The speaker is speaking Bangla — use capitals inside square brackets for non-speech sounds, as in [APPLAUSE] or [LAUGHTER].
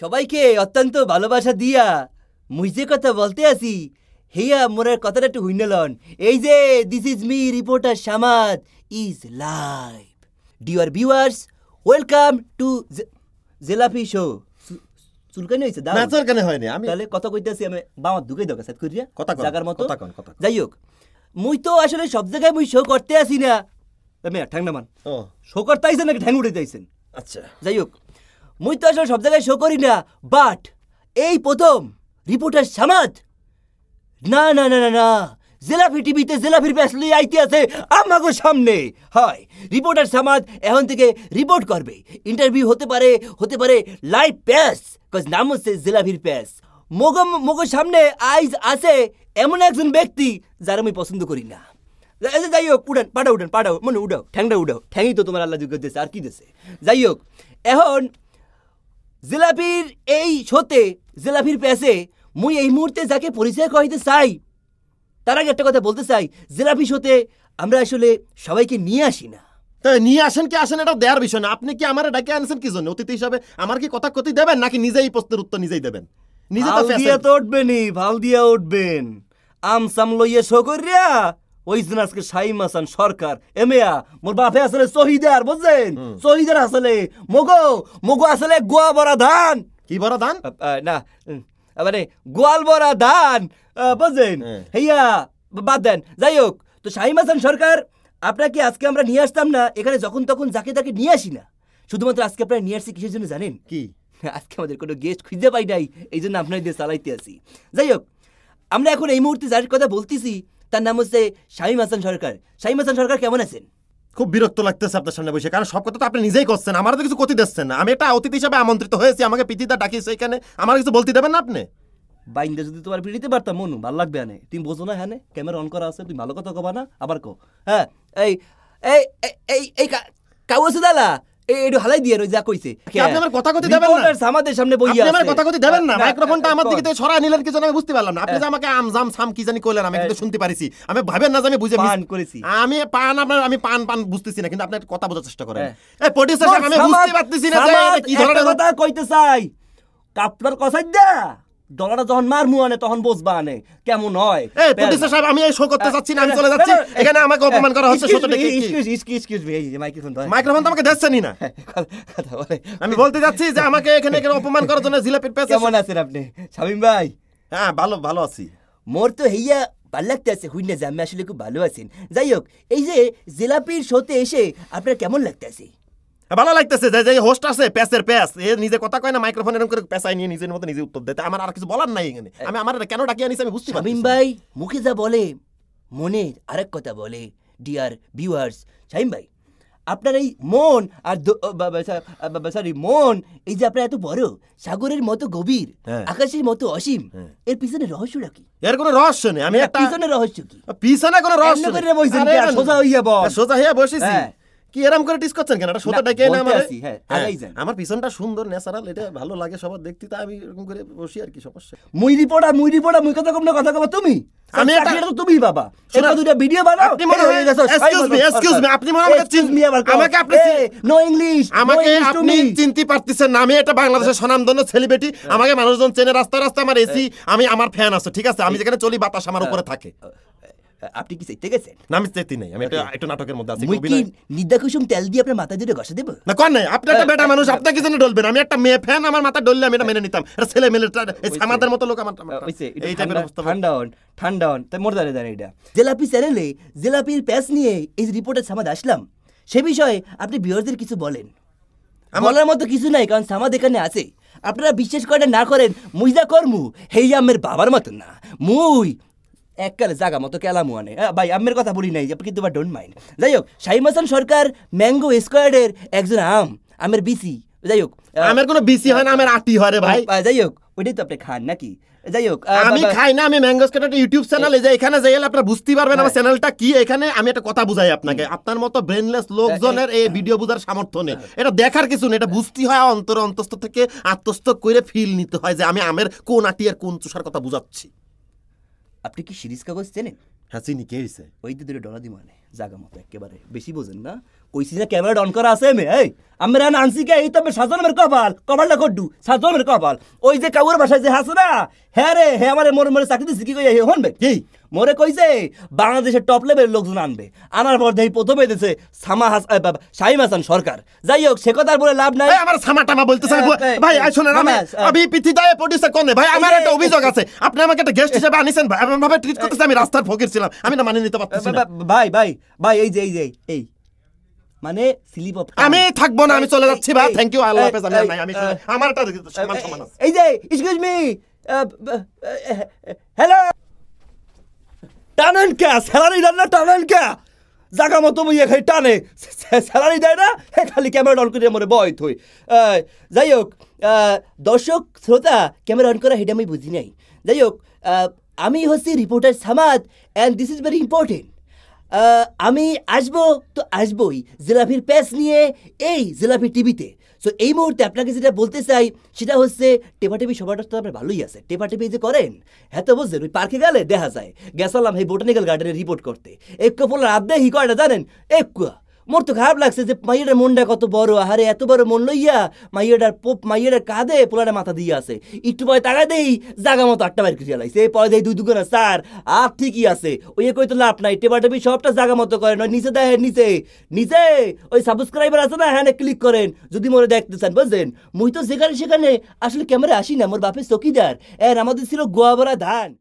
সবাইকে অত্যন্ত ভালোবাসা দিয়া মুই যে কথা বলতে আসি হেয়া মোরের কথাটা একটু হুইনলন এই যে this is me reporter Samad is live dear viewers welcome to জেলাফি শো চুলকানি হয়েছে না চুলকানি হয়নি আমি তাহলে কথা কইতেছি আমি বামার ঢুকে দোকা সাথ করিয়া কথা জাগার মতো যাই হোক মুই তো আসলে সব জায়গায় মুই শো করতে আসি না আমি ঠ্যাং নামান শো করতে আইছেন নাকি ঠ্যাং উঠে যাইছেন আচ্ছা যাই হোক মুই তো আসলে সব জায়গায় শো করি না বাট এই প্রথম রিপোর্টার সামাদ না না না না না জেলাফি টিভিতে জেলাফির প্যাসলি আইতে আছে আমাকে সামনে হয় রিপোর্টার সামাদ এখন থেকে রিপোর্ট করবে ইন্টারভিউ হতে পারে হতে পারে লাইভ প্যাস কজ নাম হচ্ছে জেলাফির প্যাস মোগম মোগো সামনে আইজ আছে এমন একজন ব্যক্তি যার আমি পছন্দ করি না যাই হোক উডান পাঠাও উঠান পাঠাও মানে উডাও ঠ্যাংটা উডাও ঠ্যাংই তো তোমার আল্লাহ যোগ্য দিয়েছে আর কি দিয়েছে যাই হোক এখন জিলাপির এই শোতে জিলাপির প্যাসে মুই এই মুহূর্তে যাকে পরিচয় করাইতে চাই তার আগে একটা কথা বলতে চাই জিলাপি শোতে আমরা আসলে সবাইকে নিয়ে আসি না তা নিয়ে আসেন কি আসেন এটা দেওয়ার বিষয় না আপনি কি আমার ডাকে আনছেন কি জন্য অতিথি হিসাবে আমার কি কথা কথি দেবেন নাকি নিজেই প্রশ্নের উত্তর নিজেই দেবেন নিজে তো দিয়া উঠবেনই ভাল দিয়া উঠবেন আম সামলইয়ে শো করিয়া ওই দিন আজকে শাহিম হাসান সরকার এমেয়া মোর বাপে আসলে শহীদার বুঝছেন শহীদার আসলে মোগো মোগো আসলে গোয়া বড়া ধান কি বড়া ধান না মানে গোয়াল বড়া ধান বুঝছেন হ্যাঁ। হেয়া বাদ দেন যাই হোক তো শাহিম হাসান সরকার আপনাকে আজকে আমরা নিয়ে আসতাম না এখানে যখন তখন যাকে তাকে নিয়ে আসি না শুধুমাত্র আজকে আপনারা নিয়ে আসছি কিসের জন্য জানেন কি [LAUGHS] আজকে আমাদের কোনো গেস্ট খুঁজতে পাই নাই এই জন্য আপনার দিয়ে চালাইতে আসি যাই হোক আমরা এখন এই মুহূর্তে যার কথা বলতেছি তার নাম হচ্ছে শাহিম হাসান সরকার শাহিম হাসান সরকার কেমন আছেন খুব বিরক্ত লাগতেছে আপনার সামনে বসে কারণ সব কথা তো আপনি নিজেই করছেন আমার তো কিছু ক্ষতি দিচ্ছেন না আমি এটা অতিথি হিসাবে আমন্ত্রিত হয়েছি আমাকে পিতিদা ডাকিয়েছে এখানে আমার কিছু বলতে দেবেন না আপনি বাইন্দা যদি তোমার পিড়িতে পারতাম মনু ভালো লাগবে আনে তুমি বোঝো না হ্যাঁ ক্যামেরা অন করা আছে তুমি ভালো কথা কবা না আবার কো হ্যাঁ এই এই এই এই কাউ আছে দাদা একটু হালাই দিয়ে রই যা কইছে আপনি আমার হ্যাঁ। কথা কইতে দেবেন না আমাদের সামনে বইয়া আপনি আমার কথা কইতে দেবেন না হ্যাঁ। মাইক্রোফোনটা আমার দিকে সরায় নিলেন কিছু আমি বুঝতে পারলাম না আপনি যে হ্যাঁ। আমাকে আম জাম সাম কি জানি কইলেন আমি কিন্তু শুনতে পারিছি আমি ভাবেন না যে আমি বুঝে পান করেছি আমি পান আপনার আমি পান পান বুঝতেছি না কিন্তু আপনি কথা বোঝার চেষ্টা করেন এই প্রডিউসার আমি বুঝতে পারতেছি না যে কি ধরনের কথা কইতে চাই আপনার কথা দা ডলারটা যখন মারমু আনে তখন আনে কেমন হয় এই প্রডিউসার সাহেব আমি এই শো করতে হ্যাঁ, না হ্যাঁ, আমি চলে হ্যাঁ, যাচ্ছি এখানে আমাকে অপমান করা হচ্ছে এক্সকিউজ এক্সকিউজ এক্সকিউজ এই মাইক্রোফোন মাইক্রোফোন তো আমাকে না কথা বলে আমি বলতে যাচ্ছি যে আমাকে এখানে এখানে অপমান করার জন্য জিলাপির পেছে কেমন আছেন আপনি শামিম ভাই হ্যাঁ ভালো ভালো আছি মোর তো হইয়া ভাল লাগতেছে হুইনা জামে আসলে খুব ভালো আছেন যাই হোক এই যে জিলাপির শোতে এসে আপনার কেমন লাগতেছে ভালো লাগতেছে যে যে হোস্ট আছে প্যাসের প্যাস এ নিজে কথা কয় না মাইক্রোফোন এরকম করে প্যাসাই নিয়ে নিজের মতো নিজে উত্তর দেয় আমার আর কিছু বলার নাই এখানে আমি আমার কেন ডাকি আনিস আমি বুঝছি পারি ভাই মুখে যা বলে মনের আরেক কথা বলে ডিয়ার ভিউয়ার্স শাহিম ভাই আপনার এই মন আর সরি মন এই যে আপনার এত বড় সাগরের মতো গভীর হ্যাঁ। আকাশের মতো অসীম হ্যাঁ। এর পিছনে রহস্যটা কি এর কোনো রহস্য নেই আমি পিছনে রহস্য কি পিছনে কোনো রহস্য সোজা হইয়া বল সোজা হইয়া বসেছি হ্যাঁ। কি এরম করে করছেন কেন এটা সোতা ডেকে আমার হ্যাঁ, হ্যাঁ, আমার পিছনটা সুন্দর ন্যাচারাল এটা ভালো লাগে সবার দেখতে তা আমি এরকম করে বসি আর কি সমস্যা মুই রিপোর্টার মুই রিপোর্টার মুই কথা কথা তুমি আমি তুমি বাবা দুটো ভিডিও বানাও আপনি মনে হয়ে গেছে এক্সকিউজ মি এক্সকিউজ মি আপনি মনে মি আবার আমাকে আপনি নো ইংলিশ আমাকে আপনি চিনতে পারতেছেন না আমি এটা বাংলাদেশের হ্যাঁ। স্বনামধন্য সেলিব্রিটি আমাকে মানুষজন চেনে রাস্তা রাস্তা আমার এসি আমি আমার ফ্যান আছে ঠিক আছে আমি যেখানে চলি বাতাস আমার উপরে থাকে আপনি কি চাইতে গেছেন না আমি চাইতে নাই আমি একটা আচ্ছা। একটা নাটকের মধ্যে আছি কবি না নিদ্দা কুসুম তেল দিয়ে আপনার মাথা জুড়ে ঘষে দেব না কোন নাই আপনি একটা বেটা মানুষ আপনি কি জন্য ডলবেন আমি একটা মেয়ে ফ্যান আমার মাথা ডললে আমি এটা মেনে নিতাম এটা ছেলে মেলে এই আমাদের মতো লোক আমার হইছে এই টাইপের অবস্থা ঠান্ডা হন ঠান্ডা হন তাই মর্দারে দেন এটা জেলাপি চ্যানেলে জেলাপির প্যাস নিয়ে এই রিপোর্টের সামাদ আসলাম সে বিষয়ে আপনি ভিউয়ারদের কিছু বলেন বলার মতো কিছু নাই কারণ সামাদ এখানে আছে আপনারা বিশ্বাস করে না করেন মুইজা কর্মু হেই আমের বাবার মতন না মুই এককালে জাগা মতো ক্যালামু আনে ভাই আমের কথা বলি নাই কিন্তু বা ডোন্ট মাইন্ড যাই হোক শাহিম হাসান সরকার ম্যাঙ্গো স্কোয়াডের একজন আম আমের বিসি যাই হোক আমের কোনো বিসি হয় না আমের আটি হয় রে ভাই যাই হোক ওইটাই তো আপনি খান নাকি যাই হোক আমি খাই না আমি ইউটিউব চ্যানেল এই যে এখানে যাই বুঝতে পারবেন আমার চ্যানেলটা কি এখানে আমি একটা কথা বুঝাই আপনাকে আপনার মতো ব্রেনলেস লোকজনের হ্যাঁ। এই ভিডিও বোঝার সামর্থ্য নেই হ্যাঁ। এটা দেখার কিছু নেই এটা বুঝতে হয় অন্তর অন্তস্থ থেকে আত্মস্থ করে ফিল নিতে হয় যে আমি আমের কোন আটি আর কোন চুষার কথা বুঝাচ্ছি আপনি কি সিরিজ কাগজ চেনেন হ্যাঁ চিনি কে হইছে ওই তো দূরে ডলা দি মানে জাগা মতো একেবারে বেশি বোঝেন না কইছি না ক্যামেরা অন করা এই আমরা আনছি কে এই তবে কপাল কড্ডু কপাল ওই যে কাউর বাসায় যে হাসে না হ্যাঁ রে হ্যাঁ আমার মরে মরে চাকরি দিচ্ছি কি কই হনবে কি কইছে বাংলাদেশের টপ লেভেলের লোকজন আনবে আনার পর দেখি প্রথমে দিয়েছে সামা হাস শাহিম হাসান সরকার যাই হোক সে কথার বলে লাভ নাই আমার সামা টামা বলতেছে ভাই শোনেন আমি আমি প্রডিউসার কোনে ভাই আমার একটা অভিযোগ আছে আপনি আমাকে একটা গেস্ট হিসেবে আনিছেন ভাই এমন ভাবে ট্রিট করতেছে আমি রাস্তার ফকির ছিলাম আমি না মানিয়ে নিতে পারতেছি ভাই ভাই ভাই এই যে এই যে এই মানে স্লিপ অফ আমি থাকবো না আমি চলে যাচ্ছি ভাই থ্যাংক ইউ আল্লাহ হাফেজ আমি আমি আমার একটা সম্মান সম্মান আছে এই যে এক্সকিউজ মি হ্যালো টানেন কে স্যালারি দেন না টানেন কে জাগা মতো বইয়ে খাই টানে স্যালারি দেয় না খালি ক্যামেরা অন করে মরে বয় থই যাই হোক দর্শক শ্রোতা ক্যামেরা অন করা সেটা আমি বুঝি নাই যাই হোক আমি হচ্ছি reporter Samad and this is very important আমি আসবো তো আসবোই জিলাফির প্যাচ নিয়ে এই জেলাফি টিভিতে সো এই মুহূর্তে আপনাকে যেটা বলতে চাই সেটা হচ্ছে টেপাটেপি সবাইটা তো আপনার ভালোই আছে টেপাটেপি যে করেন হ্যাঁ তো বুঝলেন ওই পার্কে গেলে দেখা যায় গেছালাম এই বোটানিক্যাল গার্ডেনে রিপোর্ট করতে এক কপল রাত হি কয়টা জানেন এক মোর তো খারাপ লাগছে যে মাইয়ের মনটা কত বড় আহারে এত বড় মন লইয়া মাইয়েটার পোপ মাইয়েটার কাঁধে পোলাটা মাথা দিয়ে আছে একটু পরে তারা দেই জাগা মতো আটটা বাইর লাগছে এই পরে দেই দুই দুগুণা স্যার আর ঠিকই আছে ওই কই তো লাভ নাই টেবা টেবি সবটা জাগা মতো করেন ওই নিচে দেখেন নিচে নিচে ওই সাবস্ক্রাইবার আছে না হ্যাঁ ক্লিক করেন যদি মনে দেখতে চান বুঝলেন মুই তো যেখানে সেখানে আসলে ক্যামেরা আসি না মোর বাপের চকিদার এর আমাদের ছিল গোয়াবরা ধান